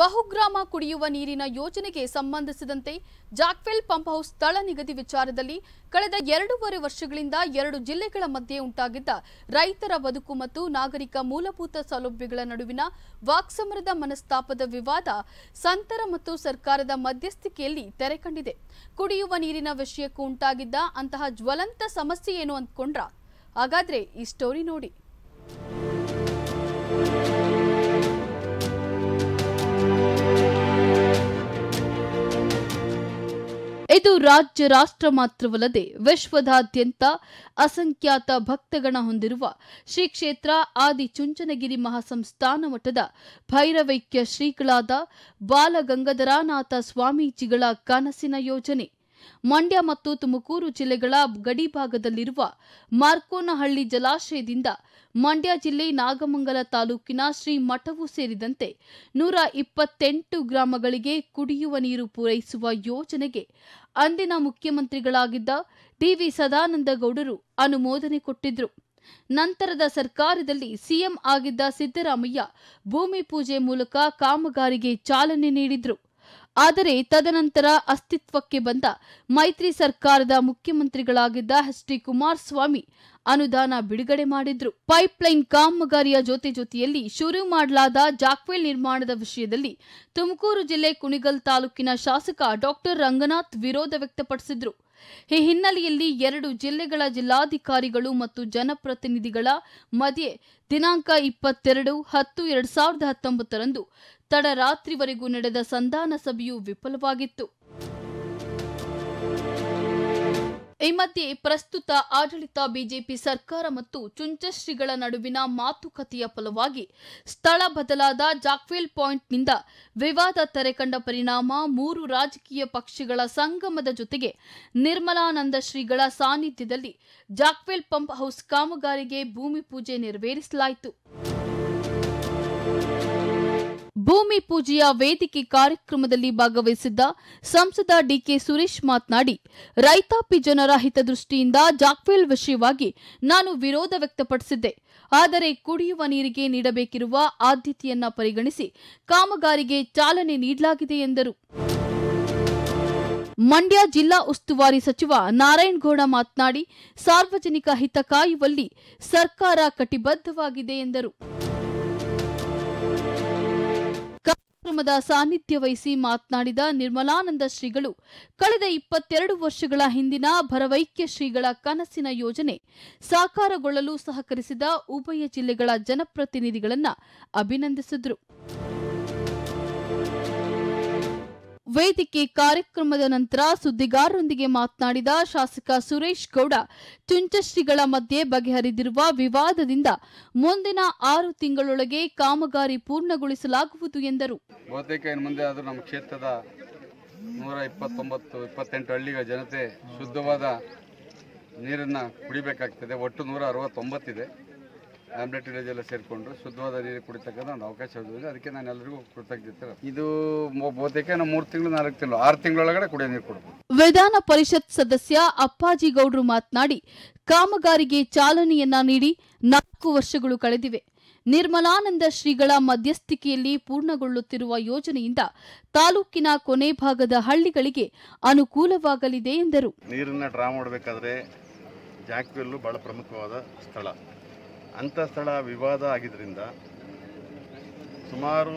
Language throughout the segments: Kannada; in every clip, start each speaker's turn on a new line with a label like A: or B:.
A: ಬಹುಗ್ರಾಮ ಕುಡಿಯುವ ನೀರಿನ ಯೋಜನೆಗೆ ಸಂಬಂಧಿಸಿದಂತೆ ಜಾಕ್ವೆಲ್ ಪಂಪ್ ಹೌಸ್ ಸ್ಥಳ ನಿಗದಿ ವಿಚಾರದಲ್ಲಿ ಕಳೆದ ಎರಡೂವರೆ ವರ್ಷಗಳಿಂದ ಎರಡು ಜಿಲ್ಲೆಗಳ ಮಧ್ಯೆ ಉಂಟಾಗಿದ್ದ ರೈತರ ಬದುಕು ಮತ್ತು ನಾಗರಿಕ ಮೂಲಭೂತ ಸೌಲಭ್ಯಗಳ ನಡುವಿನ ವಾಕ್ಸಮರದ ಮನಸ್ತಾಪದ ವಿವಾದ ಸಂತರ ಮತ್ತು ಸರ್ಕಾರದ ಮಧ್ಯಸ್ಥಿಕೆಯಲ್ಲಿ ತೆರೆ ಕಂಡಿದೆ ಕುಡಿಯುವ ನೀರಿನ ವಿಷಯಕ್ಕೂ ಉಂಟಾಗಿದ್ದ ಅಂತಹ ಜ್ವಲಂತ ಸಮಸ್ಯೆ ಏನು ಅಂದ್ಕೊಂಡ್ರ ಹಾಗಾದ್ರೆ ಈ ಸ್ಟೋರಿ ನೋಡಿ ರಾಜ್ಯ ರಾಷ್ಟ್ರ ಮಾತ್ರವಲ್ಲದೆ ವಿಶ್ವದಾದ್ಯಂತ ಅಸಂಖ್ಯಾತ ಭಕ್ತಗಣ ಹೊಂದಿರುವ ಶ್ರೀ ಕ್ಷೇತ್ರ ಆದಿ ಚುಂಚನಗಿರಿ ಮಹಾಸಂಸ್ಥಾನ ಮಠದ ಭೈರವೈಕ್ಯ ಶ್ರೀಗಳಾದ ಬಾಲಗಂಗಾಧರನಾಥ ಸ್ವಾಮೀಜಿಗಳ ಕನಸಿನ ಯೋಜನೆ ಮಂಡ್ಯ ಮತ್ತು ತುಮಕೂರು ಜಿಲ್ಲೆಗಳ ಗಡಿಭಾಗದಲ್ಲಿರುವ ಮಾರ್ಕೋನಹಳ್ಳಿ ಜಲಾಶಯದಿಂದ ಮಂಡ್ಯ ಜಿಲ್ಲೆ ನಾಗಮಂಗಲ ತಾಲೂಕಿನ ಶ್ರೀ ಮಠವು ಸೇರಿದಂತೆ ನೂರ ಇಪ್ಪತ್ತೆಂಟು ಗ್ರಾಮಗಳಿಗೆ ಕುಡಿಯುವ ನೀರು ಪೂರೈಸುವ ಯೋಜನೆಗೆ ಅಂದಿನ ಮುಖ್ಯಮಂತ್ರಿಗಳಾಗಿದ್ದ ಡಿವಿ ಸದಾನಂದಗೌಡರು ಅನುಮೋದನೆ ಕೊಟ್ಟಿದ್ರು ನಂತರದ ಸರ್ಕಾರದಲ್ಲಿ ಸಿಎಂ ಆಗಿದ್ದ ಸಿದ್ದರಾಮಯ್ಯ ಭೂಮಿ ಪೂಜೆ ಮೂಲಕ ಕಾಮಗಾರಿಗೆ ಚಾಲನೆ ನೀಡಿದ್ರು ಆದರೆ ತದನಂತರ ಅಸ್ತಿತ್ವಕ್ಕೆ ಬಂದ ಮೈತ್ರಿ ಸರ್ಕಾರದ ಮುಖ್ಯಮಂತ್ರಿಗಳಾಗಿದ್ದ ಎಚ್ ಡಿ ಕುಮಾರಸ್ವಾಮಿ ಅನುದಾನ ಬಿಡುಗಡೆ ಮಾಡಿದ್ರು ಪೈಪ್ಲೈನ್ ಕಾಮಗಾರಿಯ ಜೊತೆ ಜೊತೆಯಲ್ಲಿ ಶುರು ಮಾಡಲಾದ ಜಾಕ್ವೆಲ್ ನಿರ್ಮಾಣದ ವಿಷಯದಲ್ಲಿ ತುಮಕೂರು ಜಿಲ್ಲೆ ಕುಣಿಗಲ್ ತಾಲೂಕಿನ ಶಾಸಕ ಡಾಕ್ಟರ್ ರಂಗನಾಥ್ ವಿರೋಧ ವ್ಯಕ್ತಪಡಿಸಿದ್ರು ಈ ಹಿನ್ನೆಲೆಯಲ್ಲಿ ಎರಡು ಜಿಲ್ಲೆಗಳ ಜಿಲ್ಲಾಧಿಕಾರಿಗಳು ಮತ್ತು ಜನಪ್ರತಿನಿಧಿಗಳ ಮಧ್ಯೆ ದಿನಾಂಕ ಇಪ್ಪತ್ತೆರಡು ಹತ್ತು ಎರಡ್ ಸಾವಿರದ ಹತ್ತೊಂಬತ್ತರಂದು ತಡರಾತ್ರಿವರೆಗೂ ನಡೆದ ಸಂಧಾನ ಸಭೆಯು ವಿಫಲವಾಗಿತ್ತು ಈ ಮಧ್ಯೆ ಪ್ರಸ್ತುತ ಆಡಳಿತ ಬಿಜೆಪಿ ಸರ್ಕಾರ ಮತ್ತು ಚುಂಚಶ್ರೀಗಳ ನಡುವಿನ ಮಾತುಕತೆಯ ಫಲವಾಗಿ ಸ್ಥಳ ಬದಲಾದ ಜಾಕ್ವೆಲ್ ಪಾಯಿಂಟ್ನಿಂದ ವಿವಾದ ತೆರೆಕಂಡ ಪರಿಣಾಮ ಮೂರು ರಾಜಕೀಯ ಪಕ್ಷಗಳ ಸಂಗಮದ ಜೊತೆಗೆ ನಿರ್ಮಲಾನಂದ ಶ್ರೀಗಳ ಸಾನ್ನಿಧ್ಯದಲ್ಲಿ ಜಾಕ್ವೆಲ್ ಪಂಪ್ ಹೌಸ್ ಕಾಮಗಾರಿಗೆ ಭೂಮಿ ಪೂಜೆ ನೆರವೇರಿಸಲಾಯಿತು ಭೂಮಿ ಪೂಜೆಯ ವೇದಿಕೆ ಕಾರ್ಯಕ್ರಮದಲ್ಲಿ ಭಾಗವಹಿಸಿದ್ದ ಸಂಸದ ಡಿಕೆ ಸುರೇಶ್ ಮಾತನಾಡಿ ರೈತಾಪಿ ಜನರ ಹಿತದೃಷ್ಟಿಯಿಂದ ಜಾಕ್ವೆಲ್ ವಿಷಯವಾಗಿ ನಾನು ವಿರೋಧ ವ್ಯಕ್ತಪಡಿಸಿದ್ದೆ ಆದರೆ ಕುಡಿಯುವ ನೀರಿಗೆ ನೀಡಬೇಕಿರುವ ಆದ್ಯತೆಯನ್ನ ಪರಿಗಣಿಸಿ ಕಾಮಗಾರಿಗೆ ಚಾಲನೆ ನೀಡಲಾಗಿದೆ ಎಂದರು ಮಂಡ್ಯ ಜಿಲ್ಲಾ ಉಸ್ತುವಾರಿ ಸಚಿವ ನಾರಾಯಣಗೌಡ ಮಾತನಾಡಿ ಸಾರ್ವಜನಿಕ ಹಿತ ಕಾಯುವಲ್ಲಿ ಸರ್ಕಾರ ಕಟಿಬದ್ಧವಾಗಿದೆ ಎಂದರು ಕಾರ್ಯಕ್ರಮದ ಸಾನ್ನಿಧ್ಯ ವಹಿಸಿ ಮಾತನಾಡಿದ ನಿರ್ಮಲಾನಂದ ಶ್ರೀಗಳು ಕಳೆದ ಇಪ್ಪತ್ತೆರಡು ವರ್ಷಗಳ ಹಿಂದಿನ ಭರವೈಕ್ಯ ಶ್ರೀಗಳ ಕನಸಿನ ಯೋಜನೆ ಸಾಕಾರಗೊಳ್ಳಲು ಸಹಕರಿಸಿದ ಉಭಯ ಜಿಲ್ಲೆಗಳ ಜನಪ್ರತಿನಿಧಿಗಳನ್ನು ಅಭಿನಂದಿಸಿದರು ವೇದಿಕೆ ಕಾರ್ಯಕ್ರಮದ ನಂತರ ಸುದ್ದಿಗಾರರೊಂದಿಗೆ ಮಾತನಾಡಿದ ಶಾಸಕ ಸುರೇಶ್ ಗೌಡ ಚುಂಚಶ್ರೀಗಳ ಮಧ್ಯೆ ಬಗೆಹರಿದಿರುವ ವಿವಾದದಿಂದ ಮುಂದಿನ ಆರು ತಿಂಗಳೊಳಗೆ ಕಾಮಗಾರಿ ಪೂರ್ಣಗೊಳಿಸಲಾಗುವುದು ಎಂದರು
B: ನಮ್ಮ ಕ್ಷೇತ್ರದ ನೂರ ಇಪ್ಪತ್ತೊಂಬತ್ತು ಇಪ್ಪತ್ತೆಂಟು ಹಳ್ಳಿಗಳ ಜನತೆ ಶುದ್ಧವಾದ ನೀರನ್ನು ಕುಡಿಬೇಕಾಗ್ತದೆ ಒಟ್ಟು ನೂರ ಅರವತ್ತೊಂಬತ್ತಿದೆ ಆಮ್ಲೆಟ್ ವಿಲೇಜ್ ಎಲ್ಲ ಸೇರಿಕೊಂಡು ಶುದ್ಧವಾದ ನೀರು ಕುಡಿತಕ್ಕಂಥ ಒಂದು ಅವಕಾಶ ಅದಕ್ಕೆ ನಾನು ಎಲ್ಲರಿಗೂ ಕೃತಜ್ಞತೆ ಇದು ಬಹುತೇಕ ನಾವು ಮೂರು ತಿಂಗಳು ನಾಲ್ಕು ತಿಂಗಳು ಆರು ತಿಂಗಳೊಳಗಡೆ ಕುಡಿಯ ನೀರು ಕೊಡ್ಬೋದು
A: ವಿಧಾನ ಪರಿಷತ್ ಸದಸ್ಯ ಅಪ್ಪಾಜಿ ಗೌಡರು ಮಾತನಾಡಿ ಕಾಮಗಾರಿಗೆ ಚಾಲನೆಯನ್ನ ನೀಡಿ ನಾಲ್ಕು ವರ್ಷಗಳು ಕಳೆದಿವೆ ನಿರ್ಮಲಾನಂದ ಶ್ರೀಗಳ ಮಧ್ಯಸ್ಥಿಕೆಯಲ್ಲಿ ಪೂರ್ಣಗೊಳ್ಳುತ್ತಿರುವ ಯೋಜನೆಯಿಂದ ತಾಲೂಕಿನ ಕೊನೆ ಭಾಗದ ಹಳ್ಳಿಗಳಿಗೆ ಅನುಕೂಲವಾಗಲಿದೆ ಎಂದರು
B: ನೀರನ್ನು ಡ್ರಾ ಮಾಡಬೇಕಾದ್ರೆ ಜಾಕ್ವೆಲ್ಲು ಬಹಳ ಪ್ರಮುಖವಾದ ಸ್ಥಳ ಅಂತಸ್ಥಳ ವಿವಾದ ಆಗಿದ್ದರಿಂದ ಸುಮಾರು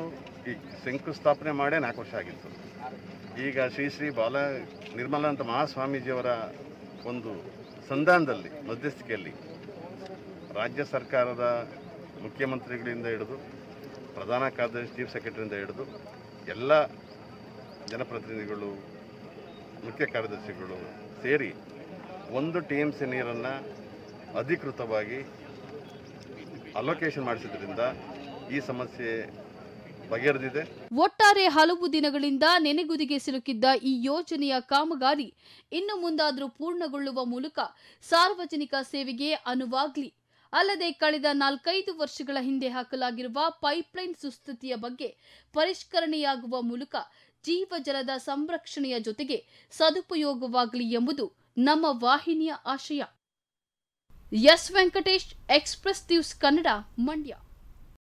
B: ಈ ಶಂಕುಸ್ಥಾಪನೆ ಮಾಡೇ ನಾಲ್ಕು ವರ್ಷ ಆಗಿತ್ತು ಈಗ ಶ್ರೀ ಶ್ರೀ ಬಾಲ ನಿರ್ಮಲಾನಂದ ಮಹಾಸ್ವಾಮೀಜಿಯವರ ಒಂದು ಸಂಧಾನದಲ್ಲಿ ಮಧ್ಯಸ್ಥಿಕೆಯಲ್ಲಿ ರಾಜ್ಯ ಸರ್ಕಾರದ ಮುಖ್ಯಮಂತ್ರಿಗಳಿಂದ ಹಿಡಿದು ಪ್ರಧಾನ ಕಾರ್ಯದರ್ಶಿ ಚೀಫ್ ಸೆಕ್ರೆಟರಿಯಿಂದ ಹಿಡಿದು ಎಲ್ಲ ಜನಪ್ರತಿನಿಧಿಗಳು ಮುಖ್ಯ ಕಾರ್ಯದರ್ಶಿಗಳು ಸೇರಿ ಒಂದು ಟಿ ಎಮ್ ಸಿ ನೀರನ್ನು ಅಧಿಕೃತವಾಗಿ ಅಲೋಕೇಶನ್ ಮಾಡಿಸಿದ್ರಿಂದ ಈ ಸಮಸ್ಯೆ ಬಗೆಹರಿದಿದೆ
A: ಒಟ್ಟಾರೆ ಹಲವು ದಿನಗಳಿಂದ ನೆನೆಗುದಿಗೆ ಸಿಲುಕಿದ್ದ ಈ ಯೋಜನೆಯ ಕಾಮಗಾರಿ ಇನ್ನು ಮುಂದಾದರೂ ಪೂರ್ಣಗೊಳ್ಳುವ ಮೂಲಕ ಸಾರ್ವಜನಿಕ ಸೇವೆಗೆ ಅನುವಾಗ್ಲಿ ಅಲ್ಲದೆ ಕಳೆದ ನಾಲ್ಕೈದು ವರ್ಷಗಳ ಹಿಂದೆ ಹಾಕಲಾಗಿರುವ ಪೈಪ್ಲೈನ್ ಸುಸ್ಥಿತಿಯ ಬಗ್ಗೆ ಪರಿಷ್ಕರಣೆಯಾಗುವ ಮೂಲಕ ಜೀವಜಲದ ಸಂರಕ್ಷಣೆಯ ಜೊತೆಗೆ ಸದುಪಯೋಗವಾಗಲಿ ಎಂಬುದು ನಮ್ಮ ವಾಹಿನಿಯ ಆಶಯ यस वेंकटेश एक्सप्रेस दिवस कन्ड मंडिया